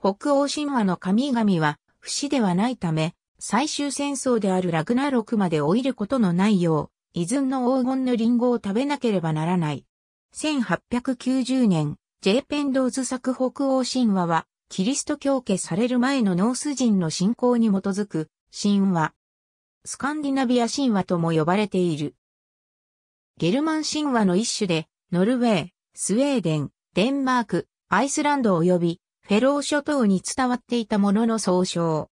北欧神話の神々は不死ではないため、最終戦争であるラグナロクまで老いることのないよう、ズンの黄金のリンゴを食べなければならない。1890年、J. ペンドーズ作北欧神話は、キリスト教家される前のノース人の信仰に基づく神話。スカンディナビア神話とも呼ばれている。ゲルマン神話の一種で、ノルウェー、スウェーデン、デンマーク、アイスランド及びフェロー諸島に伝わっていたものの総称。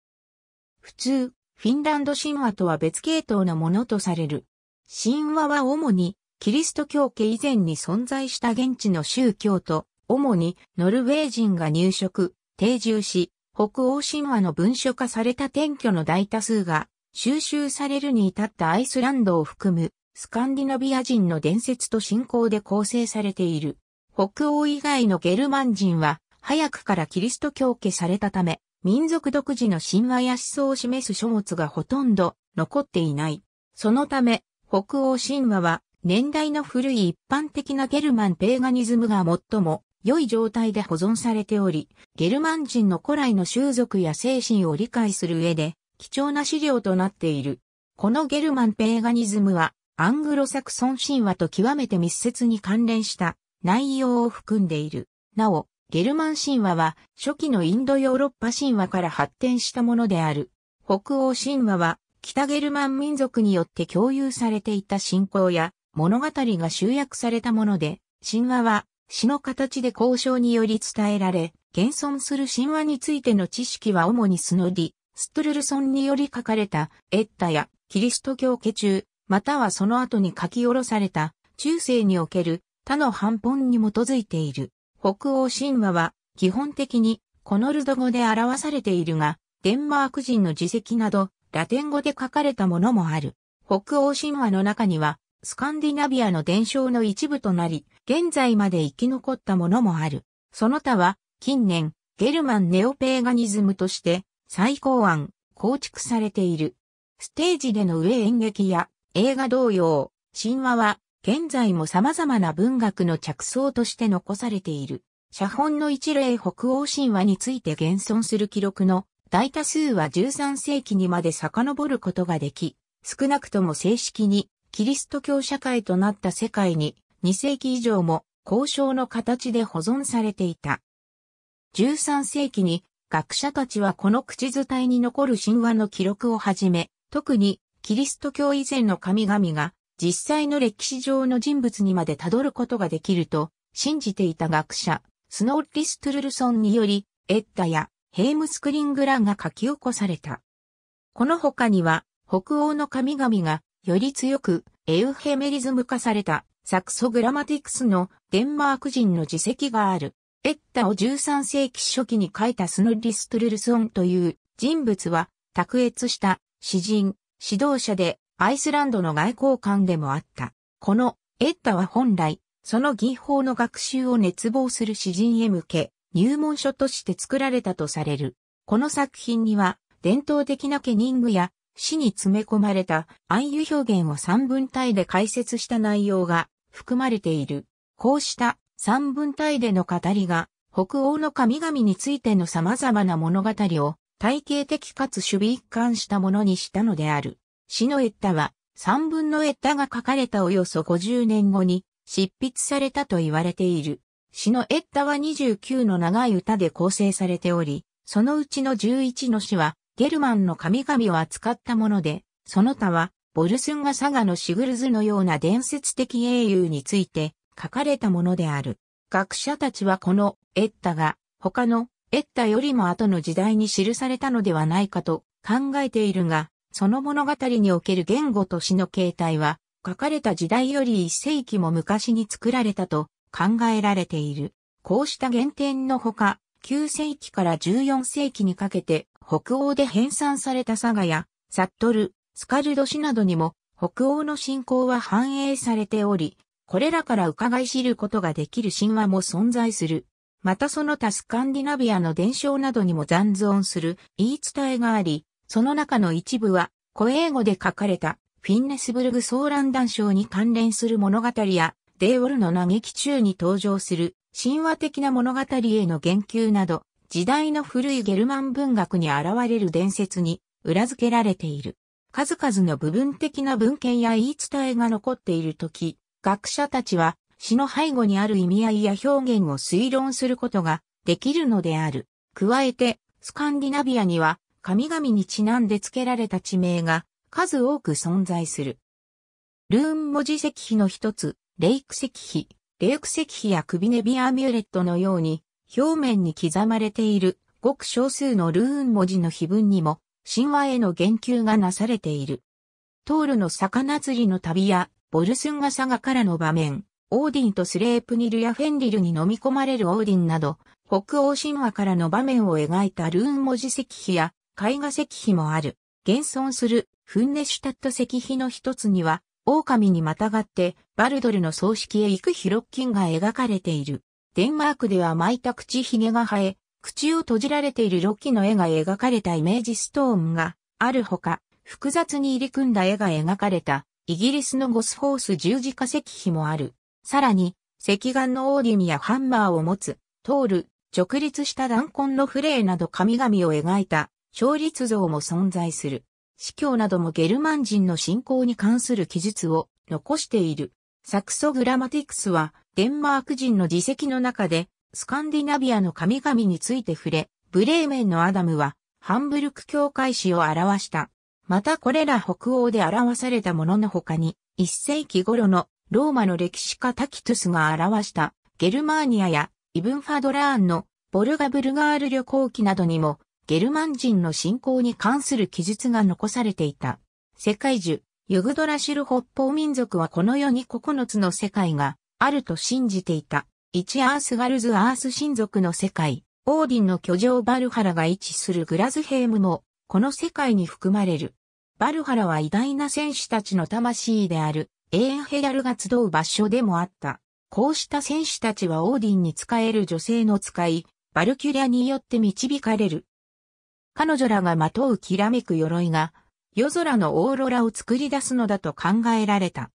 普通、フィンランド神話とは別系統のものとされる。神話は主に、キリスト教家以前に存在した現地の宗教と、主にノルウェー人が入植、定住し、北欧神話の文書化された転居の大多数が収集されるに至ったアイスランドを含むスカンディナビア人の伝説と信仰で構成されている。北欧以外のゲルマン人は早くからキリスト教化されたため、民族独自の神話や思想を示す書物がほとんど残っていない。そのため、北欧神話は年代の古い一般的なゲルマンペーガニズムが最も良い状態で保存されており、ゲルマン人の古来の習俗や精神を理解する上で貴重な資料となっている。このゲルマンペーガニズムはアングロサクソン神話と極めて密接に関連した内容を含んでいる。なお、ゲルマン神話は初期のインドヨーロッパ神話から発展したものである。北欧神話は北ゲルマン民族によって共有されていた信仰や物語が集約されたもので、神話は詩の形で交渉により伝えられ、現存する神話についての知識は主にスノディ、ストゥルルソンにより書かれたエッタやキリスト教家中、またはその後に書き下ろされた中世における他の反本に基づいている。北欧神話は基本的にコノルド語で表されているが、デンマーク人の自責などラテン語で書かれたものもある。北欧神話の中にはスカンディナビアの伝承の一部となり、現在まで生き残ったものもある。その他は近年ゲルマンネオペーガニズムとして最高案構築されている。ステージでの上演劇や映画同様、神話は現在も様々な文学の着想として残されている。写本の一例北欧神話について現存する記録の大多数は13世紀にまで遡ることができ、少なくとも正式にキリスト教社会となった世界に2世紀以上も交渉の形で保存されていた。13世紀に学者たちはこの口伝えに残る神話の記録をはじめ、特にキリスト教以前の神々が実際の歴史上の人物にまで辿ることができると信じていた学者、スノーリス・トゥルルソンにより、エッタやヘイムスクリングランが書き起こされた。この他には、北欧の神々がより強くエウヘメリズム化されたサクソグラマティクスのデンマーク人の自責がある。エッタを13世紀初期に書いたスノリス・トゥルルソンという人物は卓越した詩人、指導者でアイスランドの外交官でもあった。このエッタは本来、その技法の学習を熱望する詩人へ向け、入門書として作られたとされる。この作品には、伝統的なケニングや詩に詰め込まれた暗喩表現を三分体で解説した内容が含まれている。こうした三分体での語りが、北欧の神々についての様々な物語を体系的かつ守備一貫したものにしたのである。詩のエッタは、三分のエッタが書かれたおよそ50年後に執筆されたと言われている。詩のエッタは29の長い歌で構成されており、そのうちの11の詩は、ゲルマンの神々を扱ったもので、その他は、ボルスンが佐賀のシグルズのような伝説的英雄について書かれたものである。学者たちはこのエッタが他のエッタよりも後の時代に記されたのではないかと考えているが、その物語における言語と詩の形態は、書かれた時代より一世紀も昔に作られたと考えられている。こうした原点のほか、9世紀から14世紀にかけて北欧で編纂された佐賀やサットル、スカルド氏などにも北欧の信仰は反映されており、これらから伺い知ることができる神話も存在する。またその他スカンディナビアの伝承などにも残存する言い伝えがあり、その中の一部は、古英語で書かれた、フィンネスブルグソーランダン賞に関連する物語や、デイオルの嘆き中に登場する、神話的な物語への言及など、時代の古いゲルマン文学に現れる伝説に裏付けられている。数々の部分的な文献や言い伝えが残っているとき、学者たちは詩の背後にある意味合いや表現を推論することができるのである。加えて、スカンディナビアには神々にちなんで付けられた地名が数多く存在する。ルーン文字石碑の一つ、レイク石碑、レイク石碑や首ネビアミュレットのように、表面に刻まれているごく少数のルーン文字の碑文にも、神話への言及がなされている。トールの魚釣りの旅や、ボルスンガサガからの場面、オーディンとスレープニルやフェンリルに飲み込まれるオーディンなど、北欧神話からの場面を描いたルーン文字石碑や、絵画石碑もある。現存するフンネシュタット石碑の一つには、狼にまたがってバルドルの葬式へ行くヒロッキンが描かれている。デンマークでは巻いた口ひげが生え、口を閉じられているロッキの絵が描かれたイメージストーンがあるほか、複雑に入り組んだ絵が描かれたイギリスのゴスフォース十字架石碑もある。さらに、石岩のオーディンやハンマーを持つ、通る、直立した弾痕のフレーなど神々を描いた勝率像も存在する。司教などもゲルマン人の信仰に関する記述を残している。サクソグラマティクスは、デンマーク人の自責の中で、スカンディナビアの神々について触れ、ブレーメンのアダムは、ハンブルク教会史を表した。またこれら北欧で表されたものの他に、1世紀頃のローマの歴史家タキトゥスが表したゲルマーニアやイブンファドラーンのボルガブルガール旅行記などにもゲルマン人の信仰に関する記述が残されていた。世界樹、ユグドラシル北方民族はこの世に9つの世界があると信じていた。一アースガルズアース神族の世界、オーディンの居城バルハラが位置するグラズヘームも、この世界に含まれる。バルハラは偉大な戦士たちの魂である、エーンヘヤルが集う場所でもあった。こうした戦士たちはオーディンに仕える女性の使い、バルキュリアによって導かれる。彼女らがまとうきらめく鎧が、夜空のオーロラを作り出すのだと考えられた。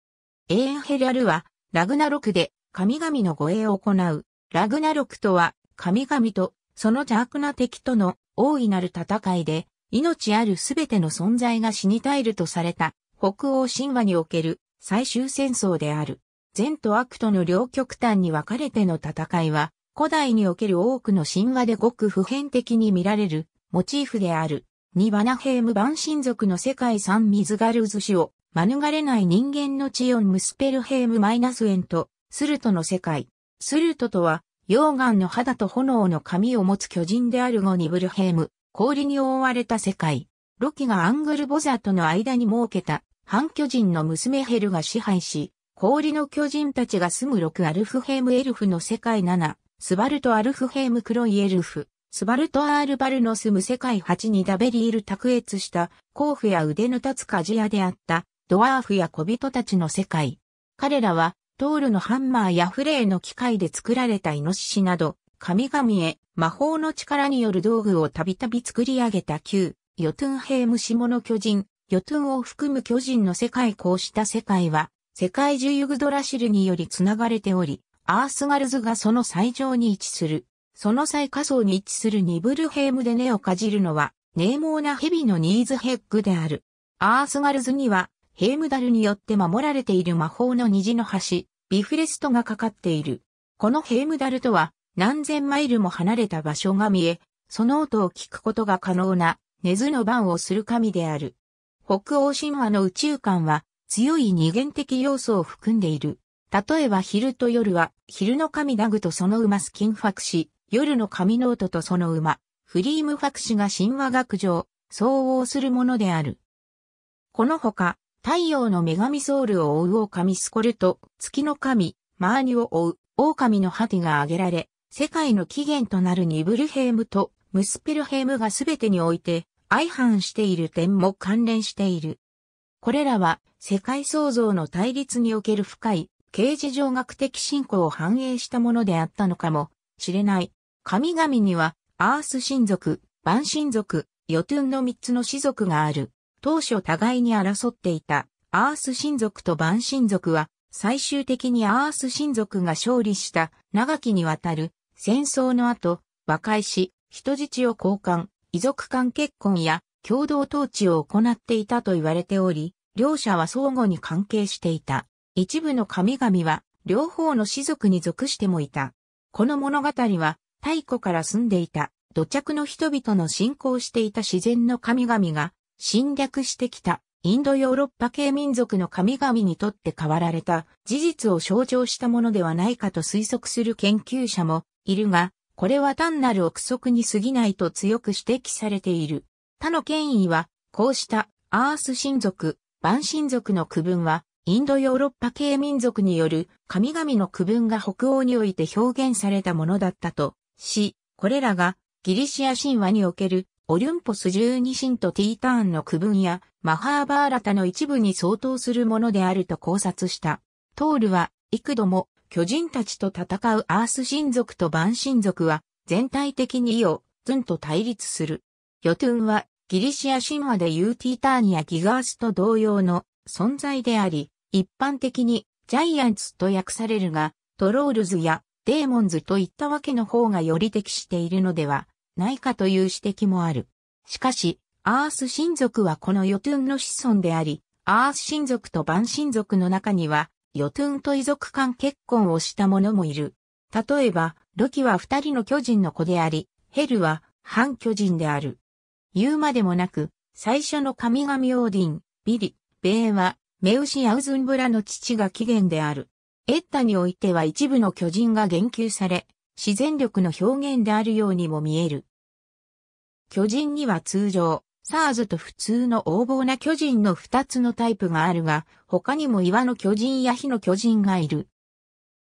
エーンヘラルは、ラグナロクで神々の護衛を行う。ラグナロクとは、神々とその邪悪な敵との大いなる戦いで、命あるすべての存在が死に絶えるとされた、北欧神話における最終戦争である。善と悪との両極端に分かれての戦いは、古代における多くの神話でごく普遍的に見られるモチーフである。ニバナヘーム万神族の世界三水ガルズ氏を免れない人間の地オンムスペルヘームマイナス円とスルトの世界。スルトとは溶岩の肌と炎の髪を持つ巨人であるゴニブルヘーム。氷に覆われた世界。ロキがアングルボザとの間に設けた半巨人の娘ヘルが支配し、氷の巨人たちが住む6アルフヘームエルフの世界7、スバルトアルフヘーム黒いエルフ。スバルト・アール・バルの住む世界8にダベリール卓越した、甲府や腕の立つ鍛冶屋であった、ドワーフや小人たちの世界。彼らは、トールのハンマーやフレーの機械で作られたイノシシなど、神々へ魔法の力による道具をたびたび作り上げた旧、ヨトゥンヘイム下の巨人、ヨトゥンを含む巨人の世界こうした世界は、世界中ユグドラシルにより繋がれており、アースガルズがその最上に位置する。その最下層に位置するニブルヘイムで根をかじるのは、冷猛な蛇のニーズヘッグである。アースガルズには、ヘイムダルによって守られている魔法の虹の橋、ビフレストがかかっている。このヘイムダルとは、何千マイルも離れた場所が見え、その音を聞くことが可能な、根ズの番をする神である。北欧神話の宇宙観は、強い二元的要素を含んでいる。例えば昼と夜は、昼の神ダグとその馬スキンファクシ、夜の神ノートとその馬、フリームファクシが神話学上、相応するものである。このほか、太陽の女神ソウルを追う狼スコルと、月の神、マーニを追う狼のハティが挙げられ、世界の起源となるニブルヘームとムスペルヘームがすべてにおいて相反している点も関連している。これらは世界創造の対立における深い形事上学的進行を反映したものであったのかもしれない神々には、アース神族、万神族、ヨトゥンの三つの氏族がある。当初互いに争っていた、アース神族と万神族は、最終的にアース神族が勝利した長きにわたる戦争の後、和解し、人質を交換、遺族間結婚や共同統治を行っていたと言われており、両者は相互に関係していた。一部の神々は両方の氏族に属してもいた。この物語は太古から住んでいた土着の人々の信仰していた自然の神々が侵略してきたインドヨーロッパ系民族の神々にとって変わられた事実を象徴したものではないかと推測する研究者もいるが、これは単なる憶測に過ぎないと強く指摘されている。他の権威は、こうしたアース神族、万神族の区分は、インドヨーロッパ系民族による神々の区分が北欧において表現されたものだったとし、これらがギリシア神話におけるオリュンポス十二神とティーターンの区分やマハーバーラタの一部に相当するものであると考察した。トールは幾度も巨人たちと戦うアース神族とバン神族は全体的にイオ、ズンと対立する。ヨトゥンはギリシア神話でユーティーターニやギガースと同様の存在であり、一般的にジャイアンツと訳されるが、トロールズやデーモンズといったわけの方がより適しているのではないかという指摘もある。しかし、アース親族はこのヨトゥンの子孫であり、アース親族とバン親族の中には、ヨトゥンと遺族間結婚をした者もいる。例えば、ロキは二人の巨人の子であり、ヘルは反巨人である。言うまでもなく、最初の神々オーディン、ビリ、ベーは、メウシ・アウズンブラの父が起源である。エッタにおいては一部の巨人が言及され、自然力の表現であるようにも見える。巨人には通常、サーズと普通の横暴な巨人の二つのタイプがあるが、他にも岩の巨人や火の巨人がいる。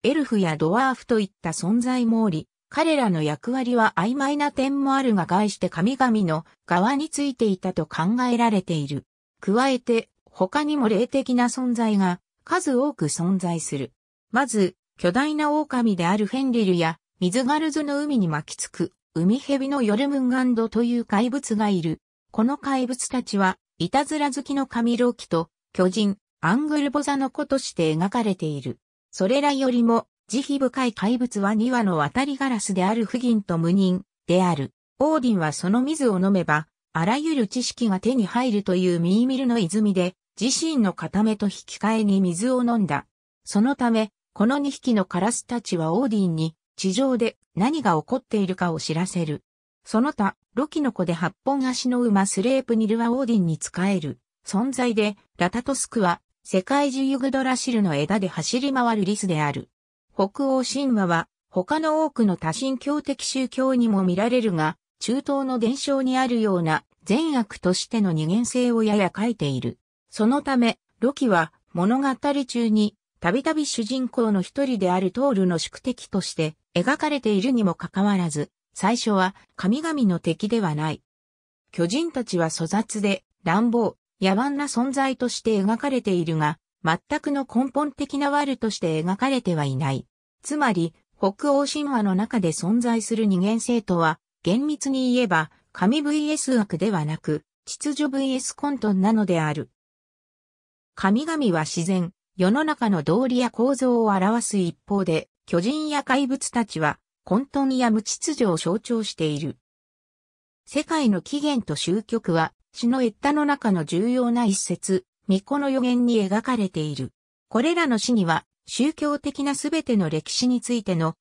エルフやドワーフといった存在もおり、彼らの役割は曖昧な点もあるが概して神々の側についていたと考えられている。加えて、他にも霊的な存在が数多く存在する。まず、巨大な狼であるフェンリルや、水ガルズの海に巻きつく、海蛇のヨルムンガンドという怪物がいる。この怪物たちは、いたずら好きの神ロキと、巨人、アングルボザの子として描かれている。それらよりも、慈悲深い怪物は2羽の渡りガラスである不銀と無人である。オーディンはその水を飲めば、あらゆる知識が手に入るというミーミルの泉で、自身の固めと引き換えに水を飲んだ。そのため、この2匹のカラスたちはオーディンに地上で何が起こっているかを知らせる。その他、ロキの子で8本足の馬スレープニルはオーディンに仕える存在で、ラタトスクは世界中ユグドラシルの枝で走り回るリスである。北欧神話は他の多くの多神教的宗教にも見られるが、中東の伝承にあるような善悪としての二元性をやや書いている。そのため、ロキは物語中にたびたび主人公の一人であるトールの宿敵として描かれているにもかかわらず、最初は神々の敵ではない。巨人たちは粗雑で乱暴、野蛮な存在として描かれているが、全くの根本的な悪として描かれてはいない。つまり、北欧神話の中で存在する二元性とは、厳密に言えば、神 vs 悪ではなく、秩序 vs 混沌なのである。神々は自然、世の中の道理や構造を表す一方で、巨人や怪物たちは混沌や無秩序を象徴している。世界の起源と終局は、詩のエッタの中の重要な一節、巫女の予言に描かれている。これらの詩には、宗教的なすべての歴史についての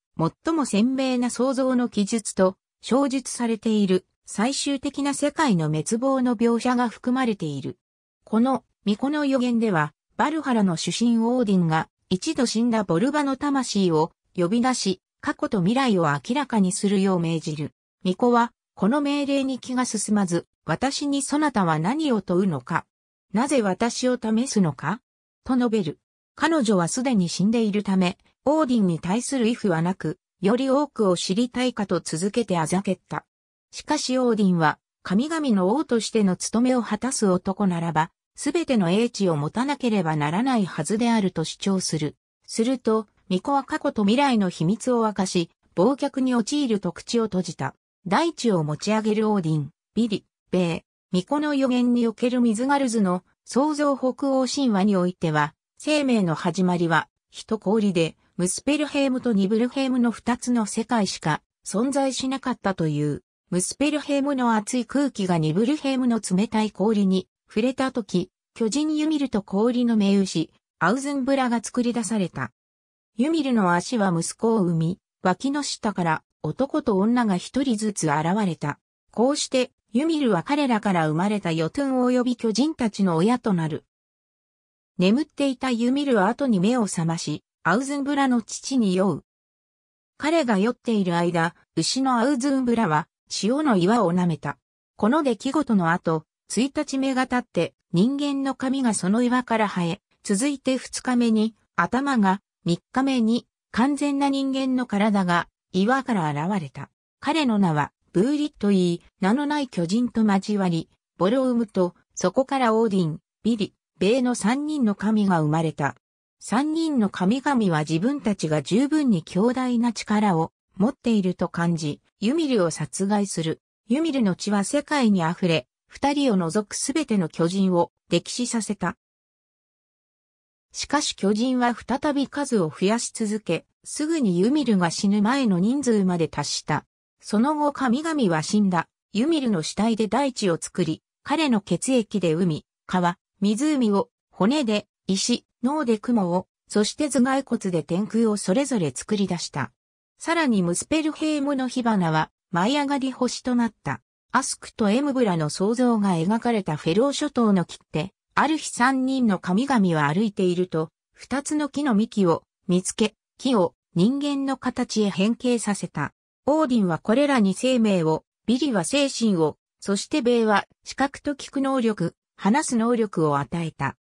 最も鮮明な創造の記述と、小述されている最終的な世界の滅亡の描写が含まれている。この巫女の予言では、バルハラの主神オーディンが、一度死んだボルバの魂を呼び出し、過去と未来を明らかにするよう命じる。巫女は、この命令に気が進まず、私にそなたは何を問うのか。なぜ私を試すのかと述べる。彼女はすでに死んでいるため、オーディンに対する畏怖はなく、より多くを知りたいかと続けてあざけった。しかしオーディンは、神々の王としての務めを果たす男ならば、すべての英知を持たなければならないはずであると主張する。すると、巫女は過去と未来の秘密を明かし、忘却に陥ると口を閉じた。大地を持ち上げるオーディン、ビリ、ベー、巫女の予言における水ガルズの創造北欧神話においては、生命の始まりは、一氷で、ムスペルヘームとニブルヘームの二つの世界しか存在しなかったという。ムスペルヘームの熱い空気がニブルヘームの冷たい氷に触れた時、巨人ユミルと氷の名牛、アウズンブラが作り出された。ユミルの足は息子を産み、脇の下から男と女が一人ずつ現れた。こうして、ユミルは彼らから生まれたヨトゥン及び巨人たちの親となる。眠っていたユミルは後に目を覚まし、アウズンブラの父に酔う。彼が酔っている間、牛のアウズンブラは、塩の岩を舐めた。この出来事の後、1日目が経って人間の髪がその岩から生え、続いて2日目に頭が、3日目に完全な人間の体が岩から現れた。彼の名はブーリッといい、名のない巨人と交わり、ボロウムと、そこからオーディン、ビリ、ベイの三人の神が生まれた。三人の神々は自分たちが十分に強大な力を持っていると感じ、ユミルを殺害する。ユミルの血は世界に溢れ、二人を除くすべての巨人を歴史させた。しかし巨人は再び数を増やし続け、すぐにユミルが死ぬ前の人数まで達した。その後神々は死んだ、ユミルの死体で大地を作り、彼の血液で海、川、湖を、骨で、石、脳で雲を、そして頭蓋骨で天空をそれぞれ作り出した。さらにムスペルヘイムの火花は舞い上がり星となった。アスクとエムブラの想像が描かれたフェロー諸島の切手、ある日三人の神々は歩いていると、二つの木の幹を見つけ、木を人間の形へ変形させた。オーディンはこれらに生命を、ビリは精神を、そしてベイは視覚と聞く能力、話す能力を与えた。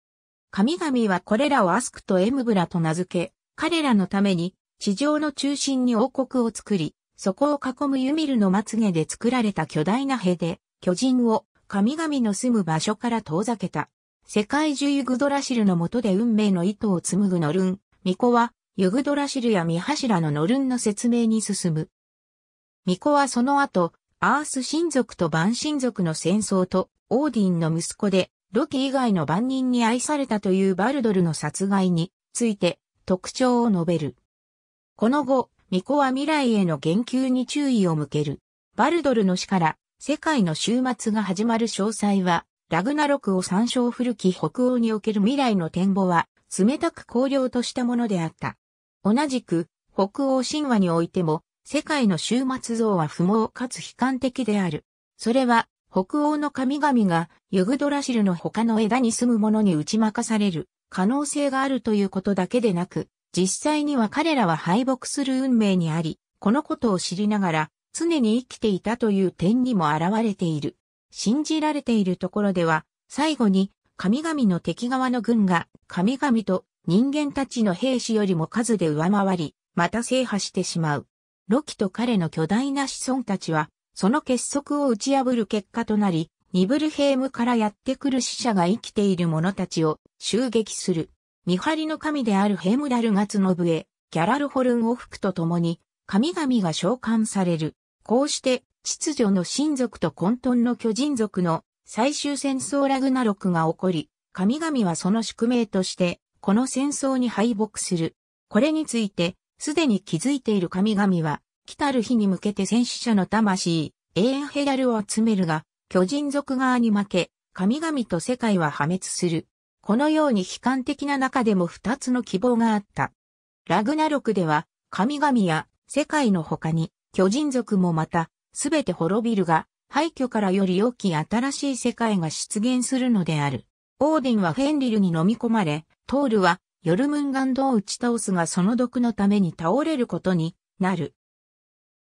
神々はこれらをアスクとエムブラと名付け、彼らのために地上の中心に王国を作り、そこを囲むユミルのまつげで作られた巨大な塀で、巨人を神々の住む場所から遠ざけた。世界中ユグドラシルの下で運命の糸を紡ぐノルン、巫女は、ユグドラシルや三柱のノルンの説明に進む。巫女はその後、アース神族と万神族の戦争と、オーディンの息子で、ロキ以外の万人に愛されたというバルドルの殺害について特徴を述べる。この後、巫女は未来への言及に注意を向ける。バルドルの死から世界の終末が始まる詳細は、ラグナロクを参照古き北欧における未来の展望は、冷たく荒涼としたものであった。同じく、北欧神話においても、世界の終末像は不毛かつ悲観的である。それは、北欧の神々がユグドラシルの他の枝に住む者に打ち負かされる可能性があるということだけでなく、実際には彼らは敗北する運命にあり、このことを知りながら常に生きていたという点にも現れている。信じられているところでは、最後に神々の敵側の軍が神々と人間たちの兵士よりも数で上回り、また制覇してしまう。ロキと彼の巨大な子孫たちは、その結束を打ち破る結果となり、ニブルヘイムからやってくる死者が生きている者たちを襲撃する。見張りの神であるヘムラルが角笛、ギャラルホルンを吹くとともに、神々が召喚される。こうして、秩序の神族と混沌の巨人族の最終戦争ラグナロクが起こり、神々はその宿命として、この戦争に敗北する。これについて、すでに気づいている神々は、来たる日に向けて戦死者の魂、永遠ヘラルを集めるが、巨人族側に負け、神々と世界は破滅する。このように悲観的な中でも二つの希望があった。ラグナロクでは、神々や世界の他に、巨人族もまた、すべて滅びるが、廃墟からより良き新しい世界が出現するのである。オーディンはフェンリルに飲み込まれ、トールはヨルムンガンドを打ち倒すがその毒のために倒れることになる。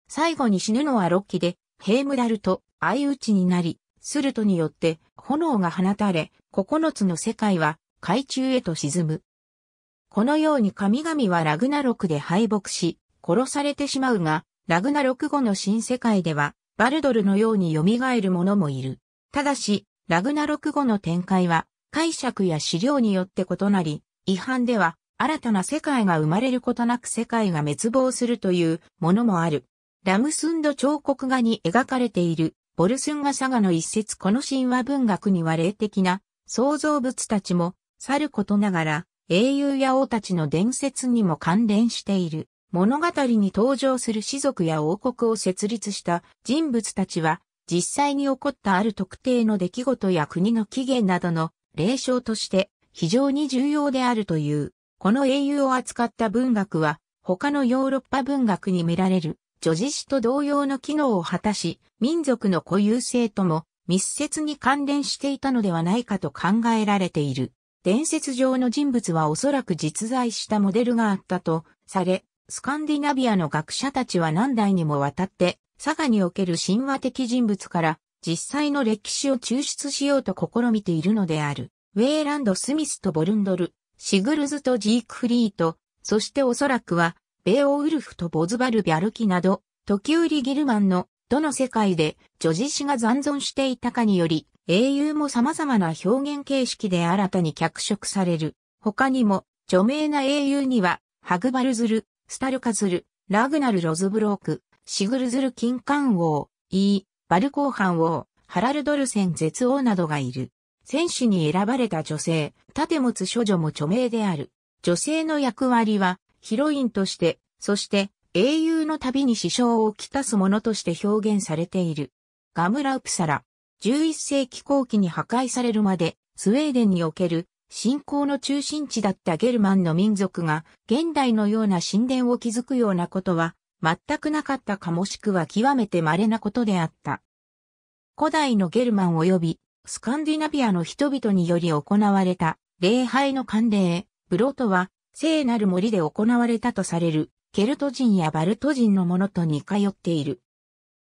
最後に死ぬのはロッキで、ヘイムダルと相打ちになり、スルトによって炎が放たれ、9つの世界は海中へと沈む。このように神々はラグナロクで敗北し、殺されてしまうが、ラグナロク後の新世界では、バルドルのように蘇る者もいる。ただし、ラグナロク後の展開は、解釈や資料によって異なり、違反では、新たな世界が生まれることなく世界が滅亡するというものもある。ラムスンド彫刻画に描かれている、ボルスンガサガの一節この神話文学には霊的な創造物たちも、さることながら、英雄や王たちの伝説にも関連している。物語に登場する士族や王国を設立した人物たちは、実際に起こったある特定の出来事や国の起源などの霊障として非常に重要であるという。この英雄を扱った文学は、他のヨーロッパ文学に見られる、叙事詩と同様の機能を果たし、民族の固有性とも密接に関連していたのではないかと考えられている。伝説上の人物はおそらく実在したモデルがあったとされ、スカンディナビアの学者たちは何代にもわたって、佐賀における神話的人物から実際の歴史を抽出しようと試みているのである。ウェーランド・スミスとボルンドル、シグルズとジークフリート、そしておそらくは、ベオウルフとボズバル・ビャルキなど、時折ギルマンのどの世界で女児史が残存していたかにより、英雄も様々な表現形式で新たに脚色される。他にも、著名な英雄には、ハグバルズル、スタルカズル、ラグナル・ロズブローク、シグルズル・キンカン王、イー、バルコーハン王、ハラルドルセン絶王などがいる。戦士に選ばれた女性、盾持つ処女も著名である。女性の役割は、ヒロインとして、そして、英雄の旅に支障をきたすものとして表現されている。ガムラウプサラ、11世紀後期に破壊されるまで、スウェーデンにおける信仰の中心地だったゲルマンの民族が、現代のような神殿を築くようなことは、全くなかったかもしくは極めて稀なことであった。古代のゲルマン及び、スカンディナビアの人々により行われた、礼拝の慣例、ブロトは、聖なる森で行われたとされる、ケルト人やバルト人のものと似通っている。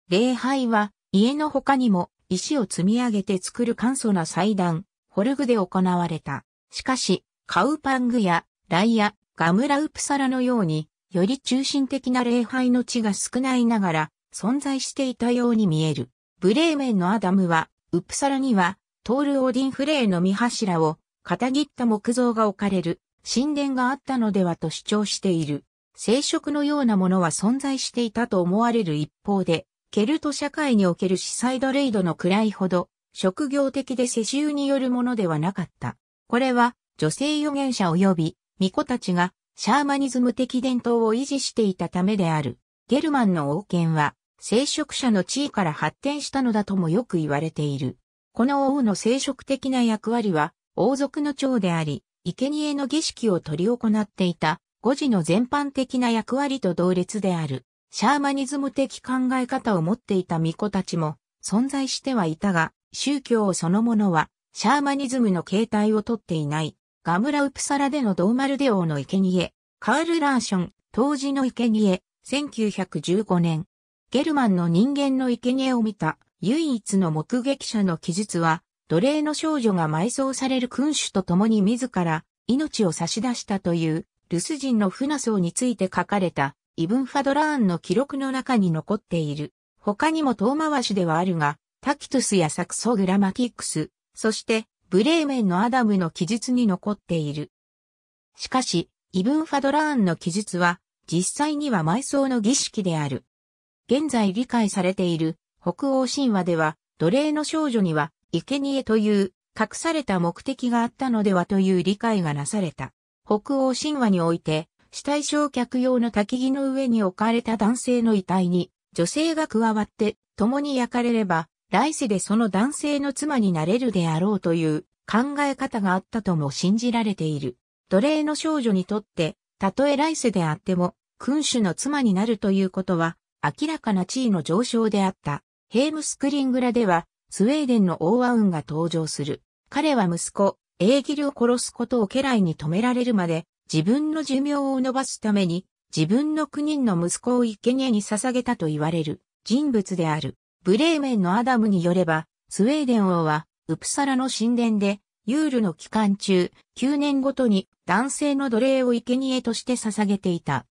礼拝は、家の他にも、石を積み上げて作る簡素な祭壇、ホルグで行われた。しかし、カウパングや、ライア、ガムラウプサラのように、より中心的な礼拝の地が少ないながら、存在していたように見える。ブレーメンのアダムは、ウプサラには、トール・オーディン・フレーの見柱を、片切った木造が置かれる、神殿があったのではと主張している。生殖のようなものは存在していたと思われる一方で、ケルト社会におけるシサイドレイドの位ほど、職業的で世襲によるものではなかった。これは、女性預言者及び、巫女たちが、シャーマニズム的伝統を維持していたためである。ゲルマンの王権は、生殖者の地位から発展したのだともよく言われている。この王の生殖的な役割は、王族の長であり、生贄の儀式を執り行っていた五字の全般的な役割と同列である、シャーマニズム的考え方を持っていた巫女たちも存在してはいたが、宗教そのものは、シャーマニズムの形態をとっていない、ガムラウプサラでのドーマルデ王の生贄、カール・ラーション、当時の生贄、1915年。ゲルマンの人間の生贄を見た唯一の目撃者の記述は、奴隷の少女が埋葬される君主と共に自ら命を差し出したというルス人のフナソについて書かれたイブンファドラーンの記録の中に残っている。他にも遠回しではあるが、タキトゥスやサクソグラマティックス、そしてブレーメンのアダムの記述に残っている。しかし、イブンファドラーンの記述は、実際には埋葬の儀式である。現在理解されている北欧神話では、奴隷の少女には、生贄という隠された目的があったのではという理解がなされた。北欧神話において、死体焼却用の焚き木の上に置かれた男性の遺体に、女性が加わって、共に焼かれれば、来世でその男性の妻になれるであろうという考え方があったとも信じられている。奴隷の少女にとって、たとえ来世であっても、君主の妻になるということは、明らかな地位の上昇であった。ヘームスクリングラでは、スウェーデンのオーアウンが登場する。彼は息子、エーギルを殺すことを家来に止められるまで、自分の寿命を伸ばすために、自分の9人の息子を生贄に捧げたと言われる人物である。ブレーメンのアダムによれば、スウェーデン王は、ウプサラの神殿で、ユールの期間中、9年ごとに男性の奴隷を生贄として捧げていた。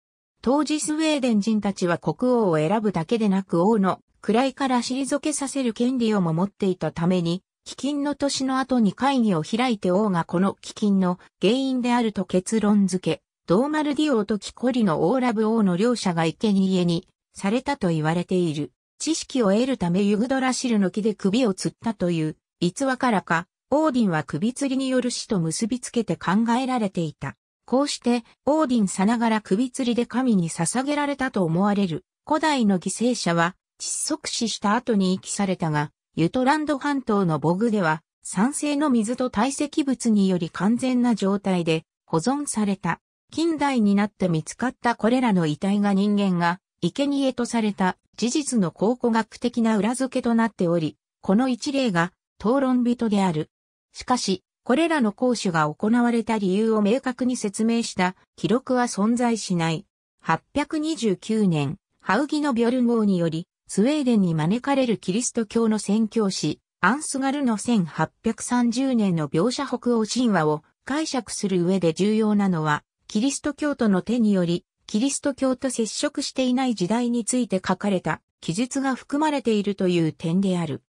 当時スウェーデン人たちは国王を選ぶだけでなく王の位から退けさせる権利をも持っていたために、飢饉の年の後に会議を開いて王がこの飢饉の原因であると結論付け、ドーマルディ王とキコリのオーラブ王の両者が生贄にされたと言われている。知識を得るためユグドラシルの木で首を吊ったという逸話からか、オーディンは首吊りによる死と結びつけて考えられていた。こうして、オーディンさながら首吊りで神に捧げられたと思われる古代の犠牲者は窒息死した後に遺棄されたが、ユトランド半島のボグでは、酸性の水と堆積物により完全な状態で保存された。近代になって見つかったこれらの遺体が人間が生贄とされた事実の考古学的な裏付けとなっており、この一例が討論人である。しかし、これらの講習が行われた理由を明確に説明した記録は存在しない。829年、ハウギのビョル号により、スウェーデンに招かれるキリスト教の宣教師、アンスガルの1830年の描写北欧神話を解釈する上で重要なのは、キリスト教徒の手により、キリスト教と接触していない時代について書かれた記述が含まれているという点である。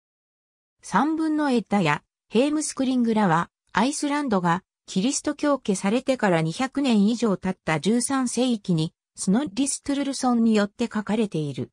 三分のエッダやヘームスクリングらは、アイスランドがキリスト教家されてから200年以上経った13世紀に、スノッリストゥルルソンによって書かれている。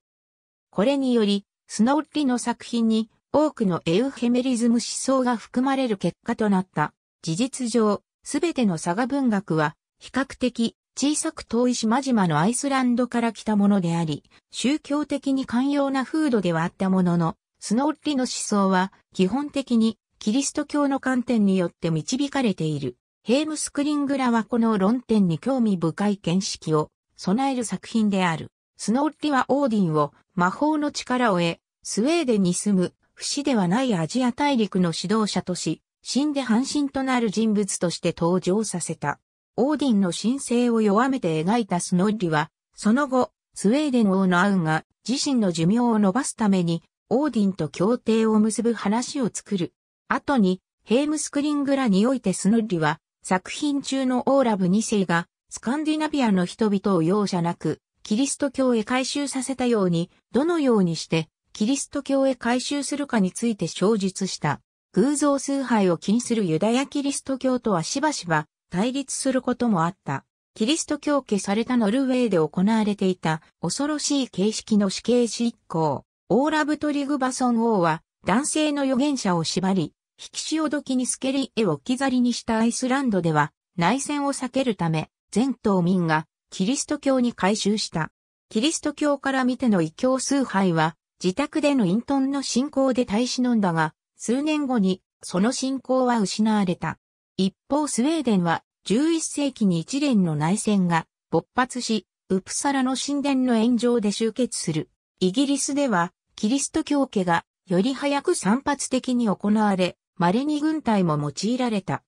これにより、スノーリの作品に多くのエウヘメリズム思想が含まれる結果となった。事実上、すべての佐賀文学は、比較的小さく遠い島々のアイスランドから来たものであり、宗教的に寛容な風土ではあったものの、スノーリの思想は基本的にキリスト教の観点によって導かれている。ヘームスクリングラはこの論点に興味深い見識を備える作品である。スノッリはオーディンを魔法の力を得、スウェーデンに住む、不死ではないアジア大陸の指導者とし、死んで半身となる人物として登場させた。オーディンの神聖を弱めて描いたスノッリは、その後、スウェーデン王のアウンが自身の寿命を伸ばすために、オーディンと協定を結ぶ話を作る。後に、ヘームスクリングラにおいてスノッリは、作品中のオーラブ2世が、スカンディナビアの人々を容赦なく、キリスト教へ改宗させたように、どのようにしてキリスト教へ改宗するかについて詳述した。偶像崇拝を気にするユダヤキリスト教とはしばしば対立することもあった。キリスト教家されたノルウェーで行われていた恐ろしい形式の死刑執行。オーラブトリグバソン王は男性の預言者を縛り、引き潮時にスケリ絵を置き去りにしたアイスランドでは内戦を避けるため全島民がキリスト教に改宗した。キリスト教から見ての異教崇拝は、自宅での隠遁の信仰で耐しのんだが、数年後に、その信仰は失われた。一方スウェーデンは、11世紀に一連の内戦が勃発し、ウプサラの神殿の炎上で集結する。イギリスでは、キリスト教家が、より早く散発的に行われ、稀に軍隊も用いられた。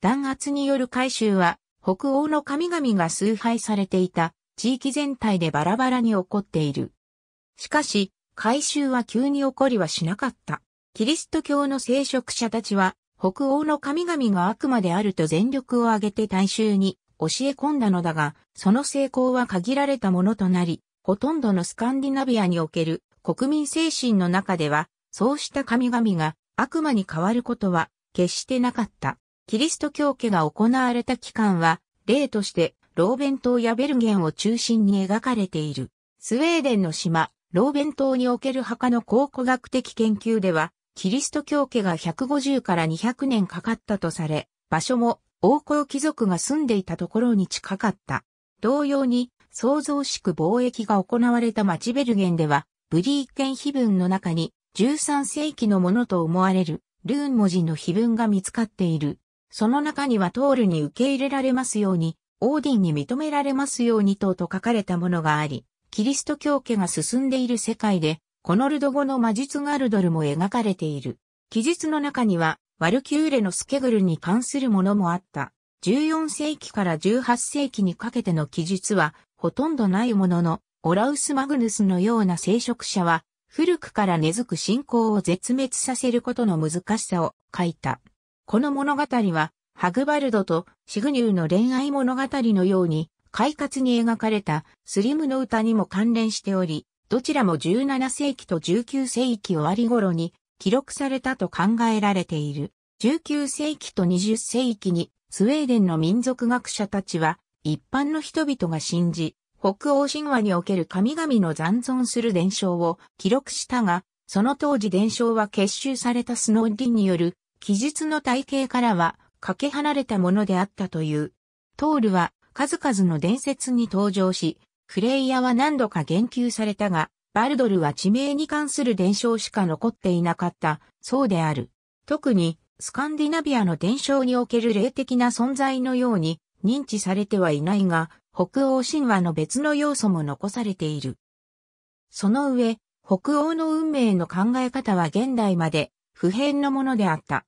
弾圧による改宗は、北欧の神々が崇拝されていた地域全体でバラバラに起こっている。しかし、改宗は急に起こりはしなかった。キリスト教の聖職者たちは、北欧の神々が悪魔であると全力を挙げて大衆に教え込んだのだが、その成功は限られたものとなり、ほとんどのスカンディナビアにおける国民精神の中では、そうした神々が悪魔に変わることは決してなかった。キリスト教家が行われた期間は、例として、ローベン島やベルゲンを中心に描かれている。スウェーデンの島、ローベン島における墓の考古学的研究では、キリスト教家が150から200年かかったとされ、場所も王侯貴族が住んでいたところに近かった。同様に、創造しく貿易が行われた町ベルゲンでは、ブリーケン碑文の中に13世紀のものと思われるルーン文字の碑文が見つかっている。その中にはトールに受け入れられますように、オーディンに認められますように等と書かれたものがあり、キリスト教家が進んでいる世界で、コノルド語の魔術ガルドルも描かれている。記述の中には、ワルキューレのスケグルに関するものもあった。14世紀から18世紀にかけての記述は、ほとんどないものの、オラウス・マグヌスのような聖職者は、古くから根付く信仰を絶滅させることの難しさを書いた。この物語は、ハグバルドとシグニューの恋愛物語のように、快活に描かれたスリムの歌にも関連しており、どちらも17世紀と19世紀終わり頃に記録されたと考えられている。19世紀と20世紀にスウェーデンの民族学者たちは一般の人々が信じ、北欧神話における神々の残存する伝承を記録したが、その当時伝承は結集されたスノーディンによる記述の体系からはかけ離れたものであったという。トールは数々の伝説に登場し、クレイヤは何度か言及されたが、バルドルは地名に関する伝承しか残っていなかった、そうである。特に、スカンディナビアの伝承における霊的な存在のように認知されてはいないが、北欧神話の別の要素も残されている。その上、北欧の運命の考え方は現代まで普遍のものであった。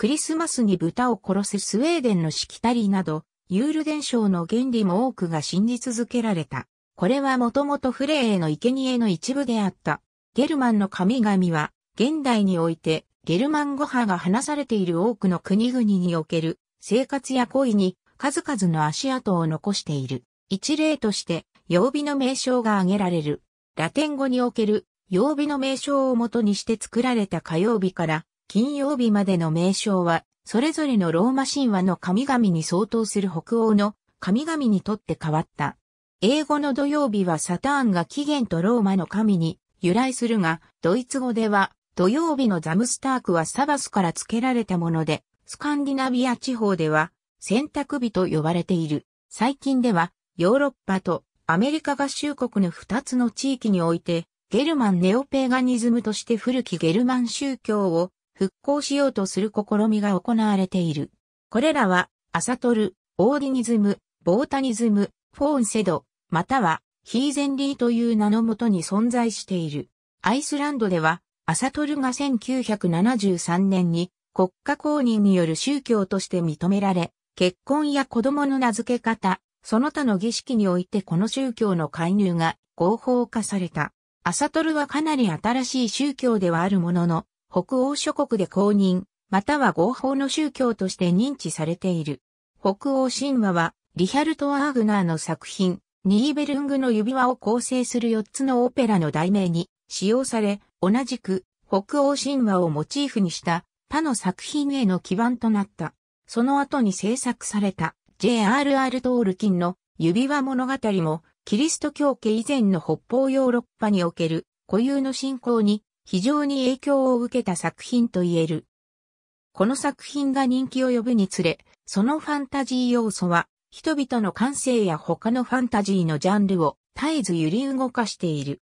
クリスマスに豚を殺せスウェーデンのしきたりなど、ユール伝承の原理も多くが信じ続けられた。これはもともとフレーへの生贄の一部であった。ゲルマンの神々は、現代において、ゲルマン語派が話されている多くの国々における、生活や恋に、数々の足跡を残している。一例として、曜日の名称が挙げられる。ラテン語における、曜日の名称をもとにして作られた火曜日から、金曜日までの名称は、それぞれのローマ神話の神々に相当する北欧の神々にとって変わった。英語の土曜日はサターンが起源とローマの神に由来するが、ドイツ語では土曜日のザムスタークはサバスから付けられたもので、スカンディナビア地方では洗濯日と呼ばれている。最近ではヨーロッパとアメリカ合衆国の2つの地域において、ゲルマンネオペーガニズムとして古きゲルマン宗教を復興しようとする試みが行われている。これらは、アサトル、オーディニズム、ボータニズム、フォーンセド、または、ヒーゼンリーという名のもとに存在している。アイスランドでは、アサトルが1973年に国家公認による宗教として認められ、結婚や子供の名付け方、その他の儀式においてこの宗教の介入が合法化された。アサトルはかなり新しい宗教ではあるものの、北欧諸国で公認、または合法の宗教として認知されている。北欧神話は、リヒャルト・アーグナーの作品、ニーベルングの指輪を構成する4つのオペラの題名に使用され、同じく北欧神話をモチーフにした他の作品への基盤となった。その後に制作された J.R.R. トールキンの指輪物語も、キリスト教家以前の北方ヨーロッパにおける固有の信仰に非常に影響を受けた作品と言える。この作品が人気を呼ぶにつれ、そのファンタジー要素は、人々の感性や他のファンタジーのジャンルを絶えず揺り動かしている。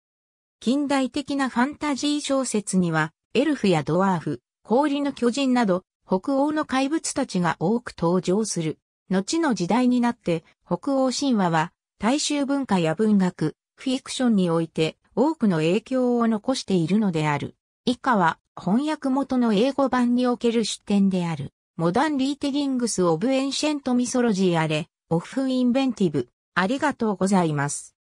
近代的なファンタジー小説には、エルフやドワーフ、氷の巨人など、北欧の怪物たちが多く登場する。後の時代になって、北欧神話は、大衆文化や文学、フィクションにおいて、多くの影響を残しているのである。以下は翻訳元の英語版における出典である。モダンリーテリングス・オブ・エンシェント・ミソロジー・アレ、オフ・インベンティブ。ありがとうございます。